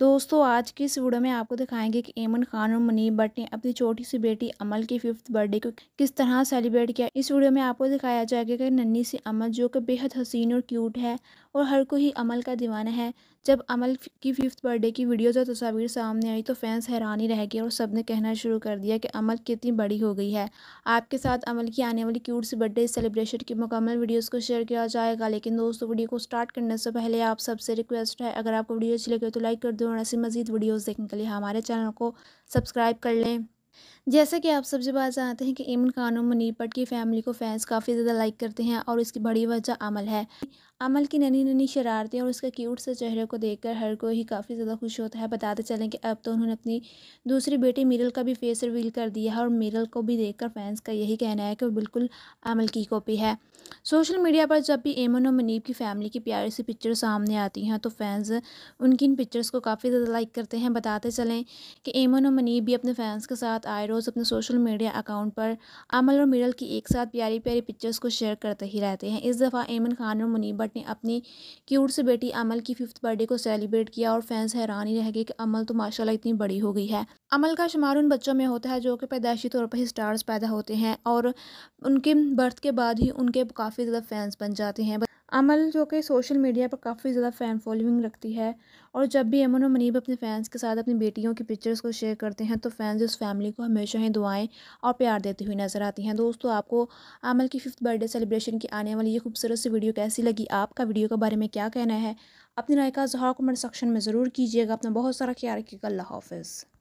दोस्तों आज की इस वीडियो में आपको दिखाएंगे कि एमन खान और मुनीब भट्ट ने अपनी छोटी सी बेटी अमल की फिफ्थ बर्थडे को किस तरह सेलिब्रेट किया इस वीडियो में आपको दिखाया जाएगा कि नन्नी सी अमल जो कि बेहद हसीन और क्यूट है और हर को ही अमल का दीवाना है जब अमल की फिफ्थ बर्थडे की वीडियोज़ और तस्वीर सामने आई तो फैंस हैरानी रह गए और सब ने कहना शुरू कर दिया कि अमल कितनी बड़ी हो गई है आपके साथ अमल की आने वाली क्यूट सी बर्थडे सेलिब्रेशन की मुकम्मल वीडियोज़ को शेयर किया जाएगा लेकिन दोस्तों वीडियो को स्टार्ट करने से पहले आप सबसे रिक्वेस्ट है अगर आपको वीडियो अच्छी लगे तो लाइक कर दो जुड़ने तो से मज़ीद वीडियोस देखने के लिए हमारे चैनल को सब्सक्राइब कर लें जैसा कि आप सबसे बात जानते हैं कि इमन खान और मुनीर की फैमिली को फैंस काफ़ी ज़्यादा लाइक करते हैं और इसकी बड़ी वजह अमल है अमल की नन्ही नन्ही शरारतें और उसका क्यूट से चेहरे को देखकर हर कोई ही काफ़ी ज़्यादा खुश होता है बताते चलें कि अब तो उन्होंने अपनी दूसरी बेटी मिरल का भी फेस रिवील कर दिया है और मिरल को भी देखकर फैंस का यही कहना है कि वो बिल्कुल अमल की कॉपी है सोशल मीडिया पर जब भी एमन और मनीब की फैमिली की प्यारी सी पिक्चर सामने आती हैं तो फैंस उनकी इन पिक्चर्स को काफ़ी ज़्यादा लाइक करते हैं बताते चलें कि एमन और मनीब भी अपने फैंस के साथ आयरो रोज़ अपने सोशल मीडिया अकाउंट पर अमल और मिरल की एक साथ प्यारी प्यारी पिक्चर्स को शेयर करते ही रहते हैं इस दफ़ा एमन खान और मुनीब भट्ट ने अपनी क्यूट से बेटी अमल की फिफ्थ बर्थडे को सेलिब्रेट किया और फैंस हैरान ही रह गए कि अमल तो माशाल्लाह इतनी बड़ी हो गई है अमल का शुमार उन बच्चों में होता है जो कि पैदाशी तौर पर ही स्टार्स पैदा होते हैं और उनके बर्थ के बाद ही उनके काफ़ी ज़्यादा फैंस बन जाते हैं अमल जो कि सोशल मीडिया पर काफ़ी ज़्यादा फ़ैन फॉलोइंग रखती है और जब भी अमन और मनीब अपने फ़ैन्स के साथ अपनी बेटियों की पिक्चर्स को शेयर करते हैं तो फैंस उस फैमिली को हमेशा ही दुआएं और प्यार देती हुई नज़र आती हैं दोस्तों आपको अमल की फिफ्थ बर्थडे सेलिब्रेशन की आने वाली ये खूबसूरत सी वीडियो कैसी लगी आपका वीडियो के बारे में क्या कहना है अपनी राय का इजहार कमेंट सेक्शन में ज़रूर कीजिएगा अपना बहुत सारा ख्याल रखिएगा अल्लाह हाफिज़